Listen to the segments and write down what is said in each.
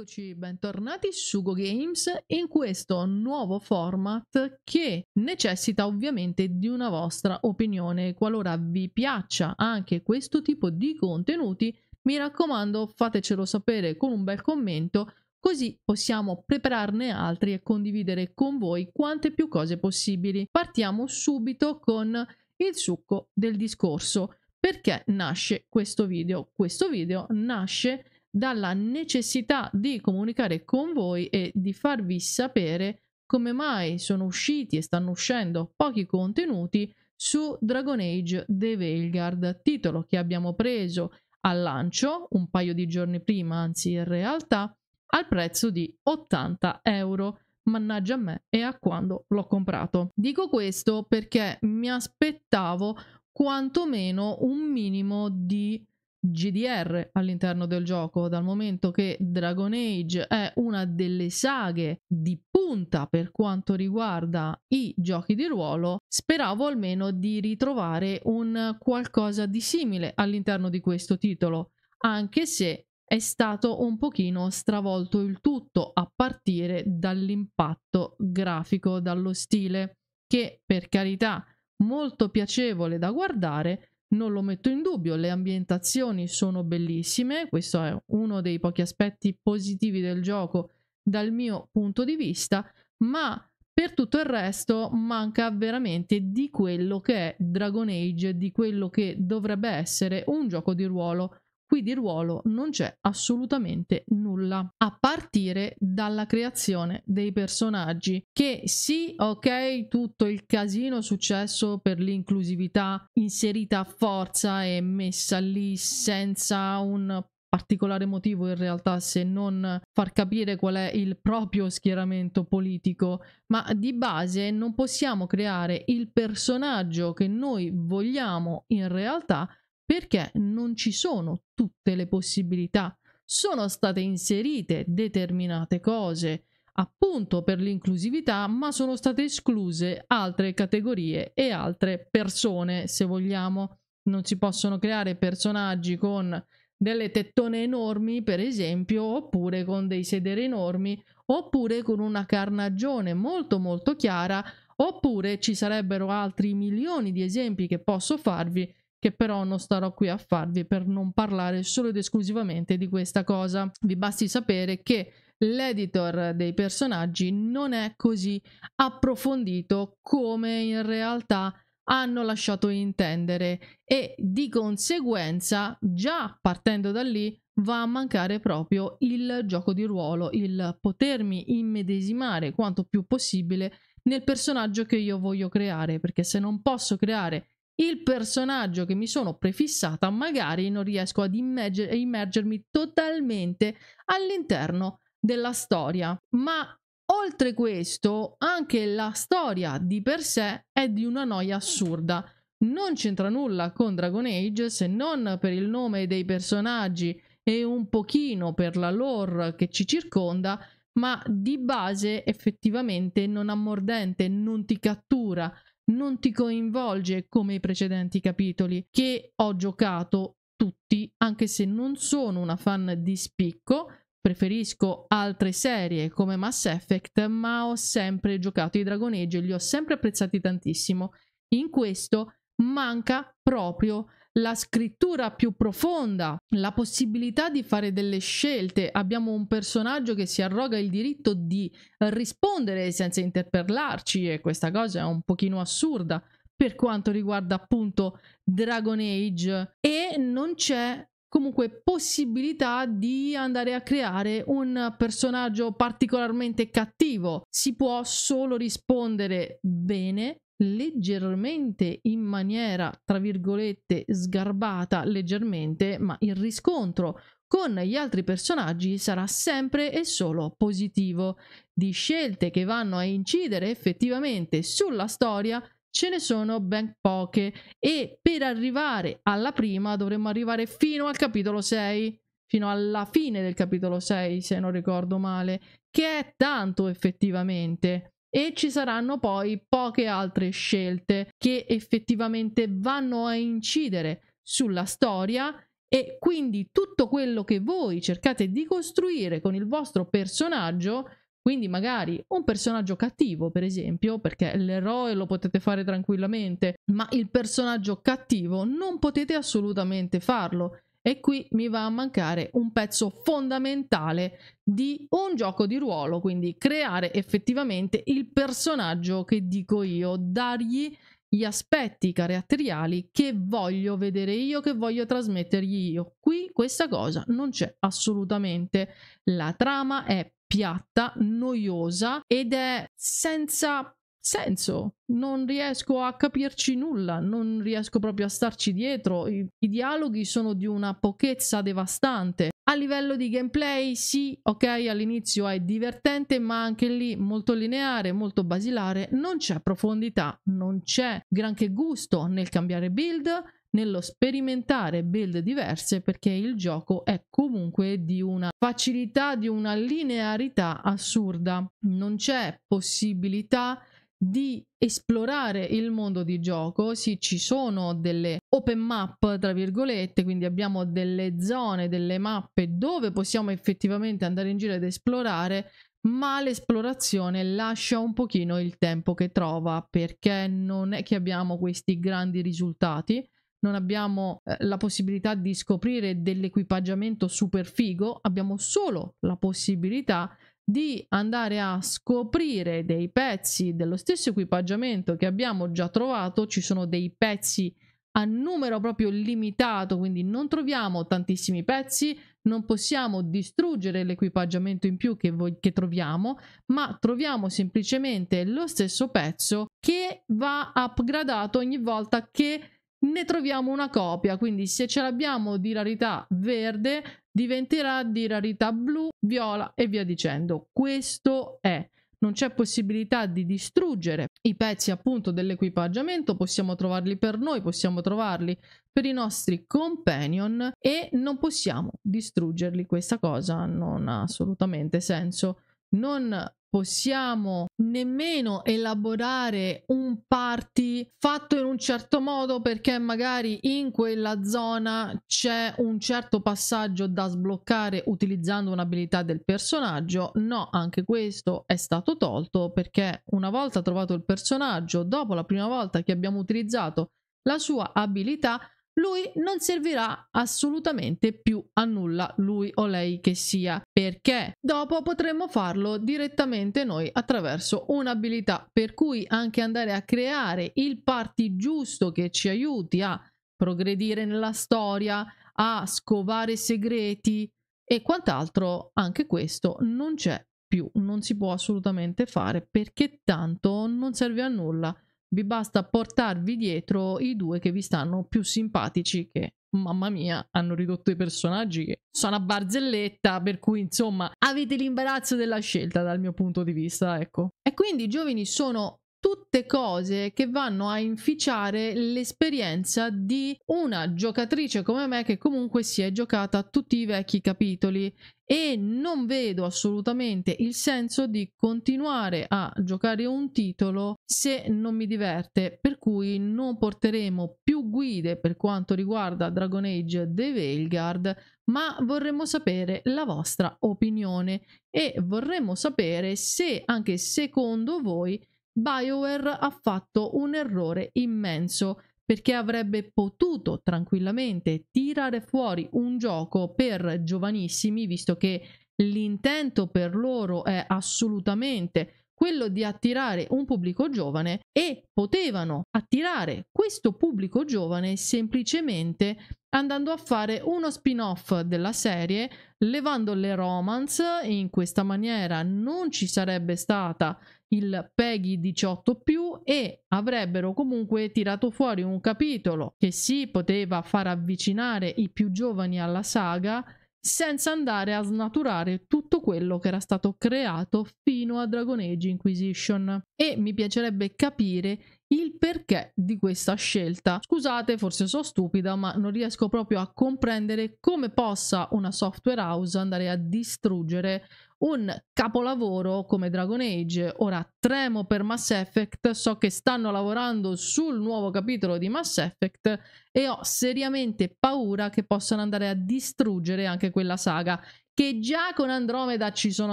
Eccoci, bentornati su Go Games in questo nuovo format che necessita ovviamente di una vostra opinione. Qualora vi piaccia anche questo tipo di contenuti, mi raccomando fatecelo sapere con un bel commento così possiamo prepararne altri e condividere con voi quante più cose possibili. Partiamo subito con il succo del discorso. Perché nasce questo video? Questo video nasce dalla necessità di comunicare con voi e di farvi sapere come mai sono usciti e stanno uscendo pochi contenuti su Dragon Age The Veilguard, titolo che abbiamo preso al lancio un paio di giorni prima, anzi in realtà, al prezzo di 80 euro. Mannaggia a me e a quando l'ho comprato. Dico questo perché mi aspettavo quantomeno un minimo di GDR all'interno del gioco, dal momento che Dragon Age è una delle saghe di punta per quanto riguarda i giochi di ruolo, speravo almeno di ritrovare un qualcosa di simile all'interno di questo titolo, anche se è stato un pochino stravolto il tutto a partire dall'impatto grafico, dallo stile che per carità molto piacevole da guardare, non lo metto in dubbio, le ambientazioni sono bellissime, questo è uno dei pochi aspetti positivi del gioco dal mio punto di vista, ma per tutto il resto manca veramente di quello che è Dragon Age, di quello che dovrebbe essere un gioco di ruolo Qui di ruolo non c'è assolutamente nulla, a partire dalla creazione dei personaggi, che sì, ok, tutto il casino successo per l'inclusività inserita a forza e messa lì senza un particolare motivo in realtà se non far capire qual è il proprio schieramento politico, ma di base non possiamo creare il personaggio che noi vogliamo in realtà perché non ci sono tutte le possibilità. Sono state inserite determinate cose, appunto per l'inclusività, ma sono state escluse altre categorie e altre persone, se vogliamo. Non si possono creare personaggi con delle tettone enormi, per esempio, oppure con dei sedere enormi, oppure con una carnagione molto molto chiara, oppure ci sarebbero altri milioni di esempi che posso farvi che però non starò qui a farvi per non parlare solo ed esclusivamente di questa cosa. Vi basti sapere che l'editor dei personaggi non è così approfondito come in realtà hanno lasciato intendere e di conseguenza già partendo da lì va a mancare proprio il gioco di ruolo, il potermi immedesimare quanto più possibile nel personaggio che io voglio creare, perché se non posso creare il personaggio che mi sono prefissata magari non riesco ad immerger- immergermi totalmente all'interno della storia. Ma oltre questo, anche la storia di per sé è di una noia assurda. Non c'entra nulla con Dragon Age se non per il nome dei personaggi e un pochino per la lore che ci circonda, ma di base effettivamente non ha mordente, non ti cattura, non ti coinvolge come i precedenti capitoli che ho giocato tutti, anche se non sono una fan di spicco, preferisco altre serie come Mass Effect, ma ho sempre giocato i Dragon Age e li ho sempre apprezzati tantissimo. In questo manca proprio la scrittura più profonda, la possibilità di fare delle scelte. Abbiamo un personaggio che si arroga il diritto di rispondere senza interpellarci e questa cosa è un pochino assurda per quanto riguarda appunto Dragon Age e non c'è comunque possibilità di andare a creare un personaggio particolarmente cattivo. Si può solo rispondere bene leggermente in maniera, tra virgolette, sgarbata leggermente, ma il riscontro con gli altri personaggi sarà sempre e solo positivo. Di scelte che vanno a incidere effettivamente sulla storia ce ne sono ben poche e per arrivare alla prima dovremmo arrivare fino al capitolo 6 fino alla fine del capitolo 6, se non ricordo male, che è tanto effettivamente e ci saranno poi poche altre scelte che effettivamente vanno a incidere sulla storia e quindi tutto quello che voi cercate di costruire con il vostro personaggio, quindi magari un personaggio cattivo per esempio, perché l'eroe lo potete fare tranquillamente, ma il personaggio cattivo non potete assolutamente farlo e qui mi va a mancare un pezzo fondamentale di un gioco di ruolo, quindi creare effettivamente il personaggio che dico io, dargli gli aspetti caratteriali che voglio vedere io, che voglio trasmettergli io. Qui questa cosa non c'è assolutamente. La trama è piatta, noiosa ed è senza senso, non riesco a capirci nulla, non riesco proprio a starci dietro, I, i dialoghi sono di una pochezza devastante. A livello di gameplay, sì, ok, all'inizio è divertente, ma anche lì molto lineare, molto basilare, non c'è profondità, non c'è granché gusto nel cambiare build, nello sperimentare build diverse perché il gioco è comunque di una facilità, di una linearità assurda. Non c'è possibilità di esplorare il mondo di gioco. Sì, ci sono delle open map, tra virgolette, quindi abbiamo delle zone, delle mappe dove possiamo effettivamente andare in giro ed esplorare, ma l'esplorazione lascia un pochino il tempo che trova perché non è che abbiamo questi grandi risultati. Non abbiamo eh, la possibilità di scoprire dell'equipaggiamento super figo, abbiamo solo la possibilità di andare a scoprire dei pezzi dello stesso equipaggiamento che abbiamo già trovato, ci sono dei pezzi a numero proprio limitato, quindi non troviamo tantissimi pezzi, non possiamo distruggere l'equipaggiamento in più che, vo- che troviamo, ma troviamo semplicemente lo stesso pezzo che va upgradato ogni volta che ne troviamo una copia, quindi se ce l'abbiamo di rarità verde diventerà di rarità blu, viola e via dicendo. Questo è non c'è possibilità di distruggere i pezzi appunto dell'equipaggiamento, possiamo trovarli per noi, possiamo trovarli per i nostri companion e non possiamo distruggerli. Questa cosa non ha assolutamente senso. Non possiamo nemmeno elaborare un party fatto in un certo modo perché magari in quella zona c'è un certo passaggio da sbloccare utilizzando un'abilità del personaggio no anche questo è stato tolto perché una volta trovato il personaggio dopo la prima volta che abbiamo utilizzato la sua abilità lui non servirà assolutamente più a nulla, lui o lei che sia, perché dopo potremmo farlo direttamente noi attraverso un'abilità, per cui anche andare a creare il party giusto che ci aiuti a progredire nella storia, a scovare segreti e quant'altro, anche questo non c'è più, non si può assolutamente fare perché tanto non serve a nulla vi basta portarvi dietro i due che vi stanno più simpatici che mamma mia hanno ridotto i personaggi che sono a barzelletta per cui insomma avete l'imbarazzo della scelta dal mio punto di vista ecco e quindi i giovani sono tutte cose che vanno a inficiare l'esperienza di una giocatrice come me che comunque si è giocata tutti i vecchi capitoli e non vedo assolutamente il senso di continuare a giocare un titolo se non mi diverte, per cui non porteremo più guide per quanto riguarda Dragon Age The Veilguard, ma vorremmo sapere la vostra opinione e vorremmo sapere se anche secondo voi BioWare ha fatto un errore immenso perché avrebbe potuto tranquillamente tirare fuori un gioco per giovanissimi, visto che l'intento per loro è assolutamente quello di attirare un pubblico giovane e potevano attirare questo pubblico giovane semplicemente andando a fare uno spin-off della serie, levando le romance, in questa maniera non ci sarebbe stata il Peggy 18 e avrebbero comunque tirato fuori un capitolo che si poteva far avvicinare i più giovani alla saga senza andare a snaturare tutto quello che era stato creato fino a Dragon Age Inquisition. E mi piacerebbe capire il perché di questa scelta. Scusate, forse so stupida, ma non riesco proprio a comprendere come possa una software house andare a distruggere un capolavoro come Dragon Age. Ora tremo per Mass Effect, so che stanno lavorando sul nuovo capitolo di Mass Effect e ho seriamente paura che possano andare a distruggere anche quella saga che già con Andromeda ci sono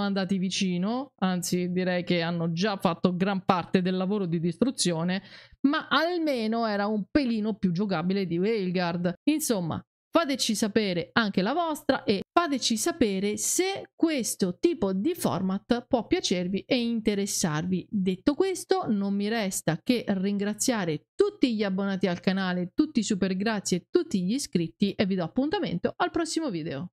andati vicino, anzi direi che hanno già fatto gran parte del lavoro di distruzione, ma almeno era un pelino più giocabile di Veilguard. Insomma, fateci sapere anche la vostra e fateci sapere se questo tipo di format può piacervi e interessarvi. Detto questo, non mi resta che ringraziare tutti gli abbonati al canale, tutti i super grazie, tutti gli iscritti e vi do appuntamento al prossimo video.